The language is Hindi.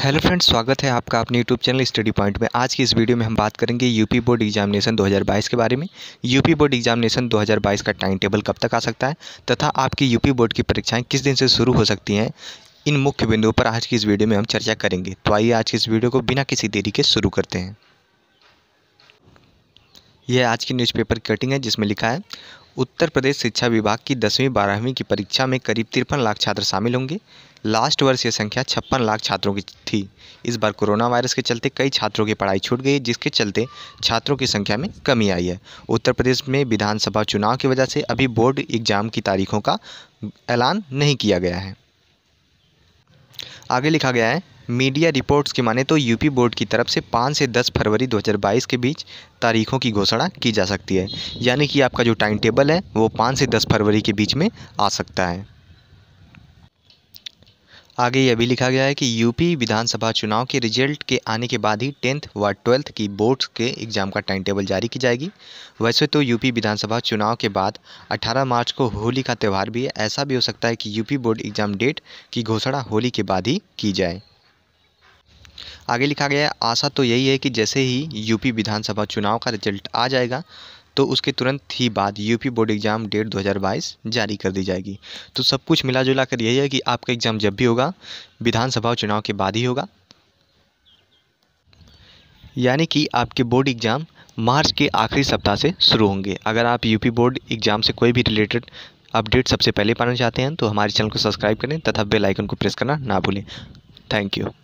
हेलो फ्रेंड्स स्वागत है आपका अपने यूट्यूब चैनल स्टडी पॉइंट में आज की इस वीडियो में हम बात करेंगे यूपी बोर्ड एग्जामिनेशन 2022 के बारे में यूपी बोर्ड एग्जामिनेशन 2022 का टाइम टेबल कब तक आ सकता है तथा आपकी यूपी बोर्ड की परीक्षाएं किस दिन से शुरू हो सकती हैं इन मुख्य बिंदुओं पर आज की इस वीडियो में हम चर्चा करेंगे तो आइए आज की इस वीडियो को बिना किसी देरी के शुरू करते हैं यह आज की न्यूज़पेपर कटिंग है जिसमें लिखा है उत्तर प्रदेश शिक्षा विभाग की दसवीं बारहवीं की परीक्षा में करीब तिरपन लाख छात्र शामिल होंगे लास्ट वर्ष ये संख्या छप्पन लाख छात्रों की थी इस बार कोरोना वायरस के चलते कई छात्रों की पढ़ाई छूट गई जिसके चलते छात्रों की संख्या में कमी आई है उत्तर प्रदेश में विधानसभा चुनाव की वजह से अभी बोर्ड एग्जाम की तारीखों का ऐलान नहीं किया गया है आगे लिखा गया है मीडिया रिपोर्ट्स की माने तो यूपी बोर्ड की तरफ से 5 से 10 फरवरी 2022 के बीच तारीखों की घोषणा की जा सकती है यानी कि आपका जो टाइम टेबल है वो 5 से 10 फरवरी के बीच में आ सकता है आगे यह भी लिखा गया है कि यूपी विधानसभा चुनाव के रिजल्ट के आने के बाद ही टेंथ व ट्वेल्थ की बोर्ड के एग्जाम का टाइम टेबल जारी की जाएगी वैसे तो यूपी विधानसभा चुनाव के बाद 18 मार्च को होली का त्यौहार भी है ऐसा भी हो सकता है कि यूपी बोर्ड एग्जाम डेट की घोषणा होली के बाद ही की जाए आगे लिखा गया है आशा तो यही है कि जैसे ही यूपी विधानसभा चुनाव का रिजल्ट आ जाएगा तो उसके तुरंत ही बाद यूपी बोर्ड एग्ज़ाम डेट 2022 जारी कर दी जाएगी तो सब कुछ मिला जुला कर यही है कि आपका एग्ज़ाम जब भी होगा विधानसभा चुनाव के बाद ही होगा यानी कि आपके बोर्ड एग्ज़ाम मार्च के आखिरी सप्ताह से शुरू होंगे अगर आप यूपी बोर्ड एग्ज़ाम से कोई भी रिलेटेड अपडेट सबसे पहले पाना चाहते हैं तो हमारे चैनल को सब्सक्राइब करें तथा बेलाइकन को प्रेस करना ना भूलें थैंक यू